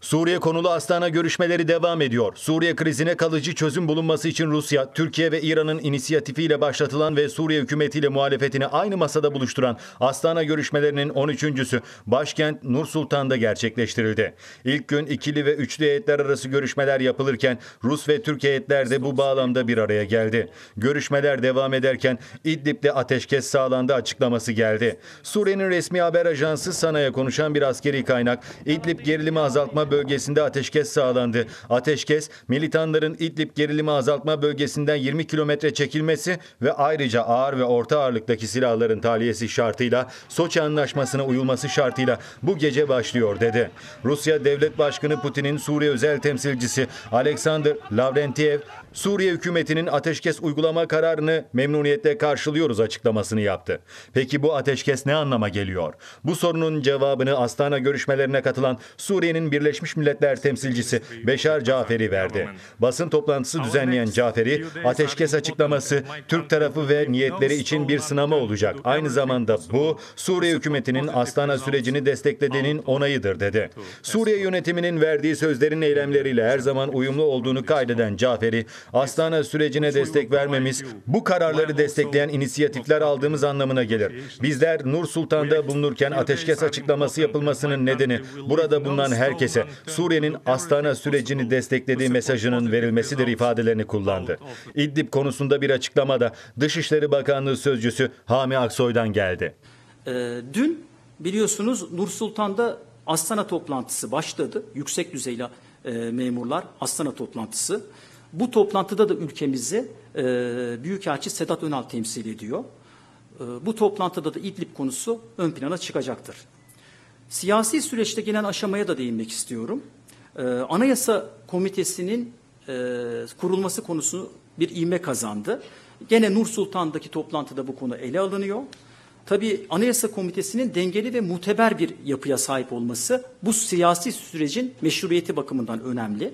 Suriye konulu Astana görüşmeleri devam ediyor. Suriye krizine kalıcı çözüm bulunması için Rusya, Türkiye ve İran'ın inisiyatifiyle başlatılan ve Suriye hükümetiyle muhalefetini aynı masada buluşturan Astana görüşmelerinin 13.sü başkent Nur Sultan'da gerçekleştirildi. İlk gün ikili ve üçlü heyetler arası görüşmeler yapılırken Rus ve Türkiye heyetler de bu bağlamda bir araya geldi. Görüşmeler devam ederken İdlib'de ateşkes sağlandı açıklaması geldi. Suriye'nin resmi haber ajansı Sana'ya konuşan bir bir askeri kaynak İdlib gerilimi azaltma bölgesinde ateşkes sağlandı. Ateşkes militanların İdlib gerilimi azaltma bölgesinden 20 kilometre çekilmesi ve ayrıca ağır ve orta ağırlıktaki silahların taliyesi şartıyla Soçi Anlaşması'na uyulması şartıyla bu gece başlıyor dedi. Rusya Devlet Başkanı Putin'in Suriye özel temsilcisi Alexander Lavrentiev, Suriye hükümetinin ateşkes uygulama kararını memnuniyetle karşılıyoruz açıklamasını yaptı. Peki bu ateşkes ne anlama geliyor? Bu sorunun cevabını Astana görüşmelerine katılan Suriye'nin Birleşmiş Milletler temsilcisi Beşar Caferi verdi. Basın toplantısı düzenleyen Caferi, ateşkes açıklaması Türk tarafı ve niyetleri için bir sınama olacak. Aynı zamanda bu Suriye hükümetinin Astana sürecini desteklediğinin onayıdır dedi. Suriye yönetiminin verdiği sözlerin eylemleriyle her zaman uyumlu olduğunu kaydeden Caferi, Astana sürecine destek vermemiz bu kararları destekleyen inisiyatifler aldığımız anlamına gelir. Bizler Nur Sultan'da bulunurken ateşkes açıklaması yapılmıştır yapılmasının nedeni burada bulunan herkese Suriye'nin Astana sürecini desteklediği mesajının verilmesidir ifadelerini kullandı. İdlib konusunda bir açıklama da Dışişleri Bakanlığı sözcüsü Hami Aksoy'dan geldi. Ee, dün biliyorsunuz Nur Sultan'da Astana toplantısı başladı. Yüksek düzeyli e, memurlar Astana toplantısı. Bu toplantıda da ülkemizi e, Büyükelçi Sedat Önal temsil ediyor. E, bu toplantıda da İdlib konusu ön plana çıkacaktır. Siyasi süreçte gelen aşamaya da değinmek istiyorum. Ee, Anayasa Komitesi'nin e, kurulması konusu bir ivme kazandı. Gene Nur Sultan'daki toplantıda bu konu ele alınıyor. Tabii Anayasa Komitesi'nin dengeli ve muteber bir yapıya sahip olması bu siyasi sürecin meşruiyeti bakımından önemli.